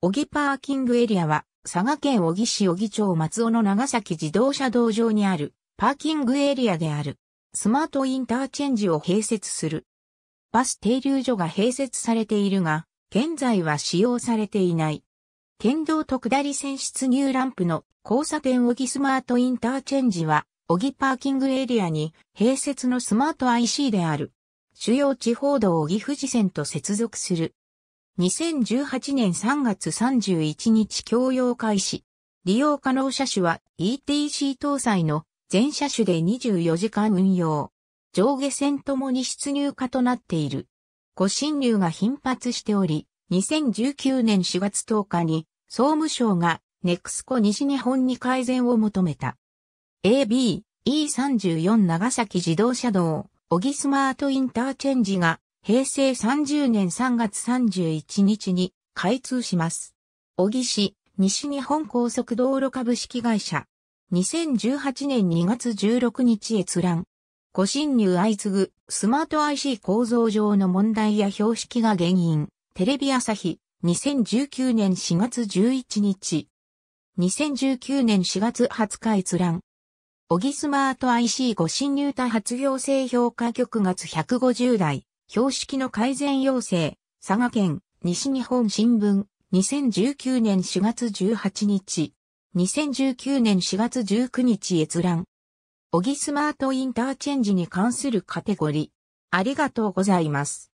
小木パーキングエリアは、佐賀県小木市小木町松尾の長崎自動車道場にある、パーキングエリアである。スマートインターチェンジを併設する。バス停留所が併設されているが、現在は使用されていない。県道と下り線出入ランプの交差点小木スマートインターチェンジは、小木パーキングエリアに併設のスマート IC である。主要地方道小木富士線と接続する。2018年3月31日供用開始。利用可能車種は ETC 搭載の全車種で24時間運用。上下線ともに出入化となっている。誤進入が頻発しており、2019年4月10日に総務省がネクスコ西日本に改善を求めた。AB E34 長崎自動車道、小木スマートインターチェンジが平成30年3月31日に開通します。小木市、西日本高速道路株式会社。2018年2月16日閲覧。ご侵入相次ぐスマート IC 構造上の問題や標識が原因。テレビ朝日、2019年4月11日。2019年4月20日閲覧。小木スマート IC ご侵入多発行性評価局月150台。標識の改善要請、佐賀県、西日本新聞、2019年4月18日、2019年4月19日閲覧。小木スマートインターチェンジに関するカテゴリー。ありがとうございます。